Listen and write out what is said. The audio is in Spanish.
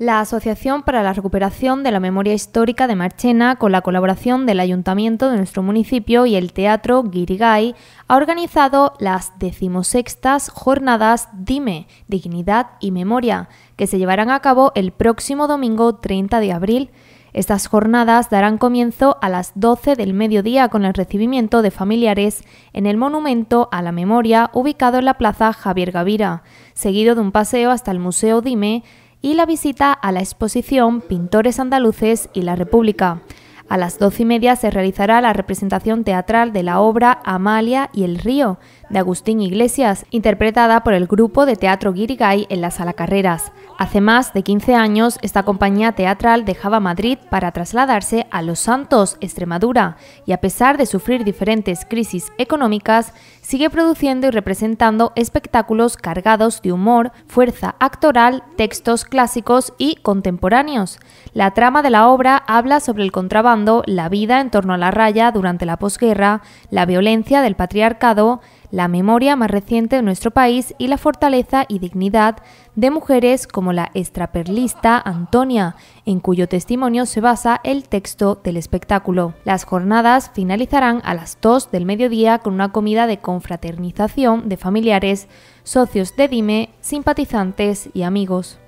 la Asociación para la Recuperación de la Memoria Histórica de Marchena, con la colaboración del Ayuntamiento de nuestro municipio y el Teatro Guirigay, ha organizado las decimosextas jornadas Dime, Dignidad y Memoria, que se llevarán a cabo el próximo domingo 30 de abril. Estas jornadas darán comienzo a las 12 del mediodía con el recibimiento de familiares en el Monumento a la Memoria ubicado en la Plaza Javier Gavira, seguido de un paseo hasta el Museo Dime, y la visita a la exposición Pintores Andaluces y la República, a las doce y media se realizará la representación teatral de la obra Amalia y el río de Agustín Iglesias, interpretada por el grupo de teatro Guirigay en la Sala Carreras. Hace más de 15 años, esta compañía teatral dejaba Madrid para trasladarse a Los Santos, Extremadura, y a pesar de sufrir diferentes crisis económicas, sigue produciendo y representando espectáculos cargados de humor, fuerza actoral, textos clásicos y contemporáneos. La trama de la obra habla sobre el contrabando la vida en torno a la raya durante la posguerra, la violencia del patriarcado, la memoria más reciente de nuestro país y la fortaleza y dignidad de mujeres como la extraperlista Antonia, en cuyo testimonio se basa el texto del espectáculo. Las jornadas finalizarán a las 2 del mediodía con una comida de confraternización de familiares, socios de Dime, simpatizantes y amigos.